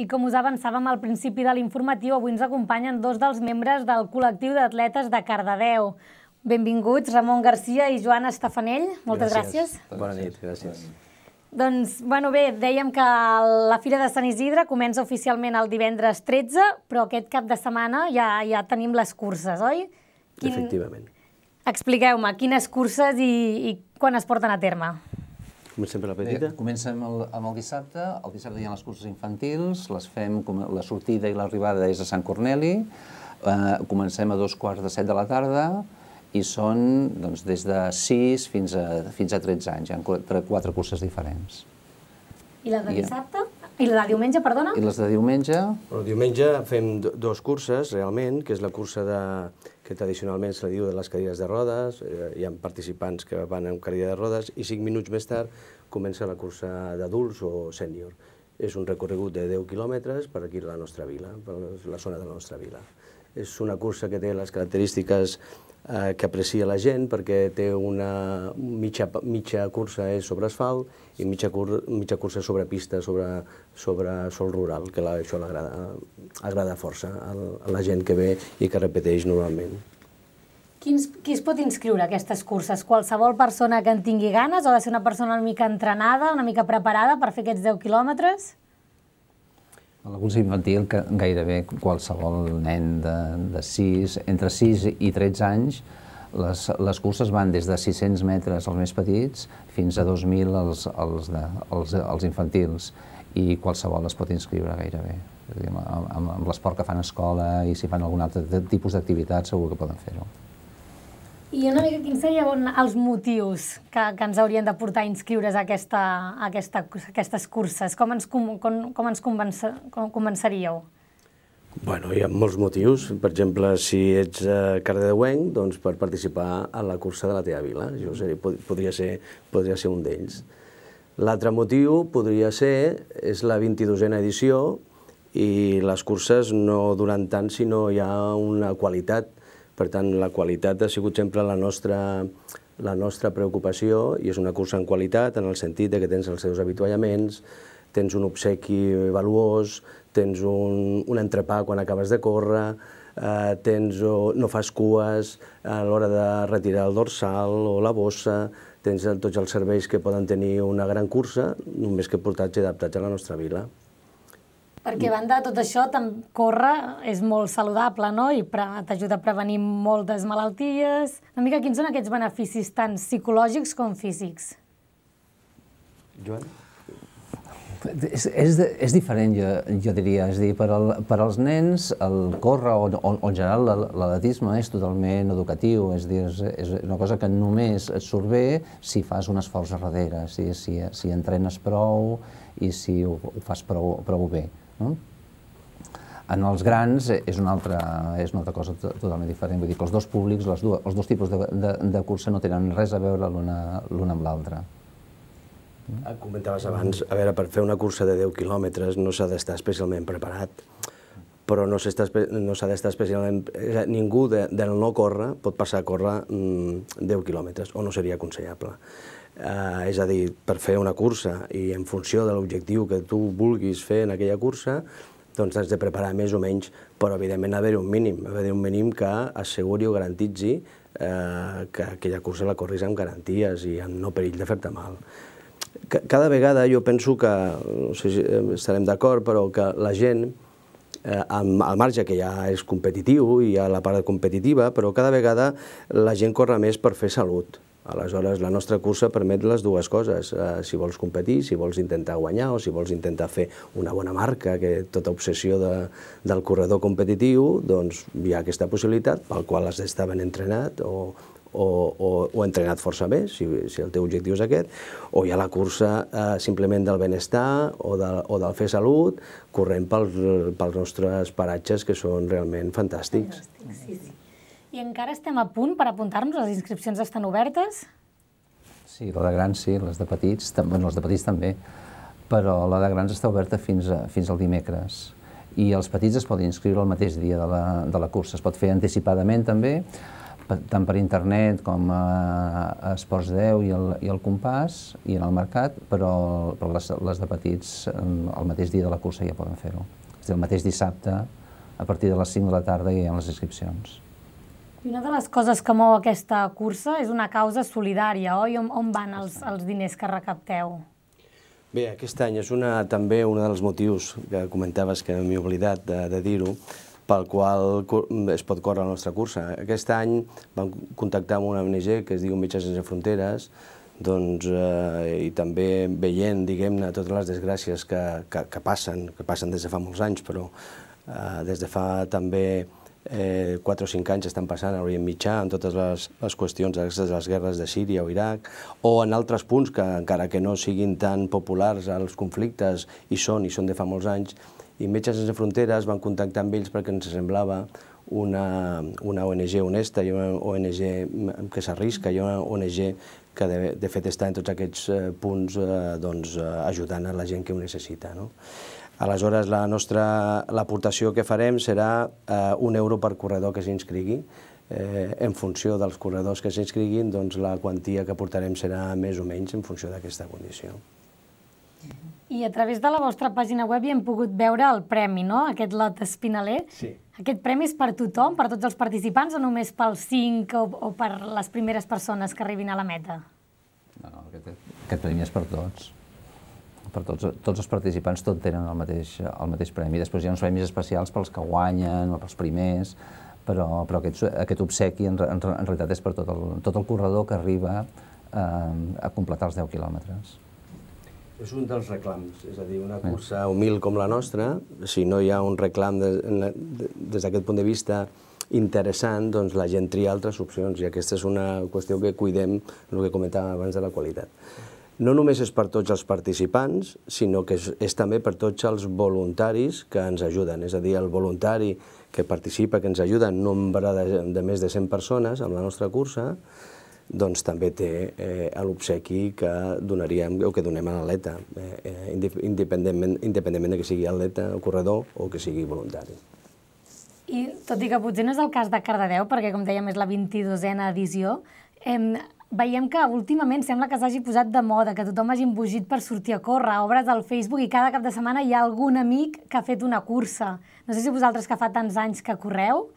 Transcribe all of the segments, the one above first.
I com us avançàvem al principi de l'informatiu, avui ens acompanyen dos dels membres del col·lectiu d'atletes de Cardedeu. Benvinguts, Ramon Garcia i Joan Estafanell. Moltes gràcies. gràcies. Bona nit, gràcies. Doncs, bueno, bé, dèiem que la Fira de Sant Isidre comença oficialment el divendres 13, però aquest cap de setmana ja, ja tenim les curses, oi? Quin... Efectivament. Expliqueu-me, quines curses i, i quan es porten a terme? Comencem per la eh, petita? Bé, comencem amb el, amb el dissabte. El dissabte hi ha les curses infantils, les fem, la sortida i l'arribada és a Sant Corneli. Eh, comencem a dos quarts de set de la tarda i són doncs, des de 6 fins a, fins a 13 anys. Hi ha quatre, quatre curses diferents. I la de dissabte? I, la de diumenge, perdona? I les de diumenge? El diumenge fem dos curses, realment, que és la cursa de que tradicionalment se li diu de les cadires de rodes, eh, hi ha participants que van en cadira de rodes, i cinc minuts més tard comença la cursa d'adults o sènior. És un recorregut de 10 quilòmetres per aquí la nostra vila, per la zona de la nostra vila. És una cursa que té les característiques Eh, que aprecia la gent perquè té una mitja, mitja cursa és sobre asfalt i mitja, cur, mitja cursa sobre pista, sobre, sobre sol rural, que la, això agrada, agrada força a la gent que ve i que repeteix normalment. Quins, qui es pot inscriure a aquestes curses? Qualsevol persona que en tingui ganes o ha de ser una persona una mica entrenada, una mica preparada per fer aquests 10 quilòmetres? L'abús infantil que gairebé qualsevol nen de, de 6, entre 6 i 13 anys, les, les curses van des de 600 metres als més petits fins a 2.000 als, als, de, als, als infantils i qualsevol es pot inscriure gairebé. Dir, amb, amb l'esport que fan a escola i si fan algun altre tipus d'activitat segur que poden fer-ho. I una mica quins serien els motius que, que ens haurien de portar a inscriure's a, aquesta, a, aquesta, a aquestes curses? Com ens, com, com ens convença, com convenceríeu? Bueno, hi ha molts motius. Per exemple, si ets de eh, cardedeuenc, doncs per participar a la cursa de la teva vila. Jo seria, podria, ser, podria ser un d'ells. L'altre motiu podria ser, és la 22a edició, i les curses no duran tant si no hi ha una qualitat per tant, la qualitat ha sigut sempre la nostra, la nostra preocupació i és una cursa en qualitat en el sentit de que tens els seus avituallaments, tens un obsequi valuós, tens un, un entrepà quan acabes de córrer, eh, tens, o, no fas cues a l'hora de retirar el dorsal o la bossa, tens tots els serveis que poden tenir una gran cursa, només que portats i adaptats a la nostra vila. Perquè mm. a banda de tot això, córrer és molt saludable, no? I t'ajuda a prevenir moltes malalties. Una mica, quins són aquests beneficis tant psicològics com físics? Joan? És, és, és diferent, jo, jo diria. És dir, per, al, per als nens, el córrer o, o, o en general l'atletisme és totalment educatiu. És dir, és, és una cosa que només et surt bé si fas un esforç a darrere, si, si, si entrenes prou i si ho, ho fas prou, prou bé. Mm? En els grans és una altra, és una altra cosa totalment diferent. Vull dir que els dos públics, les dues, els dos tipus de, de, de cursa no tenen res a veure l'una amb l'altra. Mm? Ah, comentaves abans, a veure, per fer una cursa de 10 quilòmetres no s'ha d'estar especialment preparat, però no s'ha no d'estar especialment... Ningú de, del no córrer pot passar a córrer 10 mm, quilòmetres, o no seria aconsellable eh, és a dir, per fer una cursa i en funció de l'objectiu que tu vulguis fer en aquella cursa, doncs has de preparar més o menys, però evidentment ha un mínim, ha d'haver un mínim que asseguri o garantitzi eh, que aquella cursa la corris amb garanties i amb no perill de fer-te mal. Cada vegada jo penso que, no sé si eh, estarem d'acord, però que la gent, eh, al marge que ja és competitiu i hi ha la part competitiva, però cada vegada la gent corre més per fer salut Aleshores, la nostra cursa permet les dues coses, eh, si vols competir, si vols intentar guanyar o si vols intentar fer una bona marca, que tota obsessió de, del corredor competitiu, doncs hi ha aquesta possibilitat pel qual has d'estar ben entrenat o, o, o, o entrenat força bé, si, si el teu objectiu és aquest, o hi ha la cursa eh, simplement del benestar o, de, o del fer salut, corrent pels, pels nostres paratges que són realment fantàstics. Fantàstic, sí, sí. I encara estem a punt per apuntar-nos? Les inscripcions estan obertes? Sí, la de grans sí, les de petits, també, bueno, les de petits també, però la de grans està oberta fins, a, fins al dimecres i els petits es poden inscriure el mateix dia de la, de la cursa. Es pot fer anticipadament també, tant per internet com a, a Esports 10 i el, i el Compàs i en el mercat, però, però les, les de petits el mateix dia de la cursa ja poden fer-ho. És a dir, el mateix dissabte, a partir de les 5 de la tarda, hi ha les inscripcions. I una de les coses que mou aquesta cursa és una causa solidària, oi? On, on van els, els diners que recapteu? Bé, aquest any és una, també un dels motius que comentaves que m'he oblidat de, de dir-ho, pel qual es pot córrer la nostra cursa. Aquest any vam contactar amb una ONG que es diu Metges Sense Fronteres, doncs, eh, i també veient, diguem-ne, totes les desgràcies que, que, que passen, que passen des de fa molts anys, però eh, des de fa també eh, 4 o 5 anys estan passant a l'Orient Mitjà, en totes les, les qüestions de les guerres de Síria o Iraq, o en altres punts que, encara que no siguin tan populars els conflictes, i són, i són de fa molts anys, i Metges Sense Fronteres van contactar amb ells perquè ens semblava una, una ONG honesta i una ONG que s'arrisca i una ONG que de, de fet està en tots aquests eh, punts eh, doncs, eh, ajudant a la gent que ho necessita. No? Aleshores, la nostra aportació que farem serà eh, un euro per corredor que s'inscrigui. Eh, en funció dels corredors que s'inscriguin, doncs la quantia que portarem serà més o menys en funció d'aquesta condició. I a través de la vostra pàgina web hi hem pogut veure el premi, no?, aquest lot espinaler. Sí. Aquest premi és per tothom, per tots els participants, o només pels 5 o, o per les primeres persones que arribin a la meta? No, no, aquest, aquest premi és per tots per tots, tots els participants tot tenen el mateix, el mateix premi. Després hi ha uns premis especials pels que guanyen o pels primers, però, però aquest, aquest obsequi en, en, en realitat és per tot el, tot el corredor que arriba eh, a completar els 10 quilòmetres. És un dels reclams, és a dir, una cursa humil com la nostra, si no hi ha un reclam de, de, des d'aquest punt de vista interessant, doncs la gent tria altres opcions i aquesta és una qüestió que cuidem, el que comentàvem abans de la qualitat no només és per tots els participants, sinó que és, és també per tots els voluntaris que ens ajuden. És a dir, el voluntari que participa, que ens ajuda en nombre de, de més de 100 persones amb la nostra cursa, doncs també té eh, l'obsequi que donaríem o que donem a l'atleta, eh, eh independentment, independentment de que sigui atleta o corredor o que sigui voluntari. I tot i que potser no és el cas de Cardedeu, perquè com dèiem és la 22a edició, eh, Veiem que últimament sembla que s'hagi posat de moda, que tothom hagi embogit per sortir a córrer, obres al Facebook i cada cap de setmana hi ha algun amic que ha fet una cursa. No sé si vosaltres que fa tants anys que correu,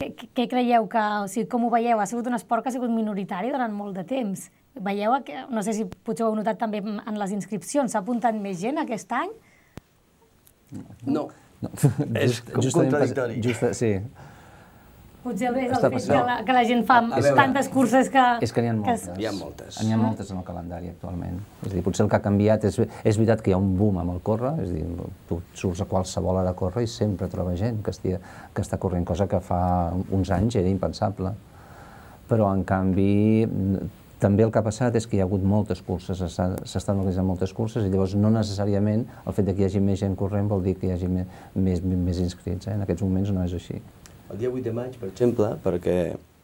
què, què creieu que, o sigui, com ho veieu? Ha sigut un esport que ha sigut minoritari durant molt de temps. Veieu, que, no sé si potser ho heu notat també en les inscripcions, s'ha apuntat més gent aquest any? No. no. no. És Just, com contradictori. Just, sí, Potser el és el fet que la, que la gent fa veure, tantes curses que... És que n'hi ha moltes. N'hi ha moltes. N'hi ha moltes en el calendari actualment. És a dir, potser el que ha canviat... És, és veritat que hi ha un boom amb el córrer, és a dir, tu surts a qualsevol hora a córrer i sempre troba gent que, estia, que està corrent, cosa que fa uns anys era impensable. Però, en canvi, també el que ha passat és que hi ha hagut moltes curses, s'estan organitzant moltes curses i llavors no necessàriament el fet que hi hagi més gent corrent vol dir que hi hagi més, més, més inscrits. Eh? En aquests moments no és així. El dia 8 de maig, per exemple, perquè,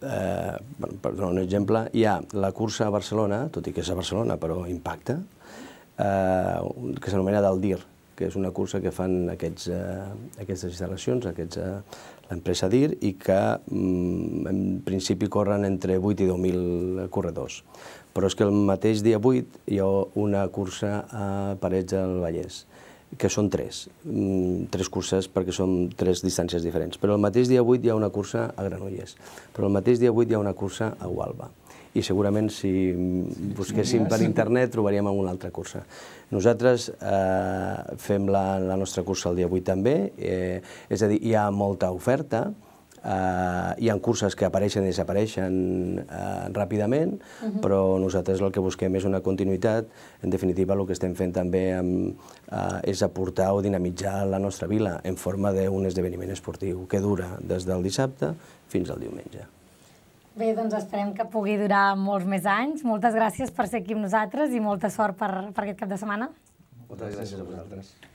eh, per donar un exemple, hi ha la cursa a Barcelona, tot i que és a Barcelona, però impacta, eh, que s'anomena del DIR, que és una cursa que fan aquests, eh, aquestes instal·lacions, aquests, eh, l'empresa DIR, i que mm, en principi corren entre 8 i 10.000 corredors. Però és que el mateix dia 8 hi ha una cursa a Parets del Vallès, que són tres, mm, tres curses perquè són tres distàncies diferents. Però el mateix dia 8 hi ha una cursa a Granollers, però el mateix dia 8 hi ha una cursa a Gualba. I segurament si busquéssim per internet trobaríem alguna altra cursa. Nosaltres eh, fem la, la nostra cursa el dia 8 també, eh, és a dir, hi ha molta oferta, Eh, hi ha curses que apareixen i desapareixen eh, ràpidament, però nosaltres el que busquem és una continuïtat. En definitiva, el que estem fent també eh, és aportar o dinamitzar la nostra vila en forma d'un esdeveniment esportiu que dura des del dissabte fins al diumenge. Bé, doncs esperem que pugui durar molts més anys. Moltes gràcies per ser aquí amb nosaltres i molta sort per, per aquest cap de setmana. Moltes gràcies a vosaltres.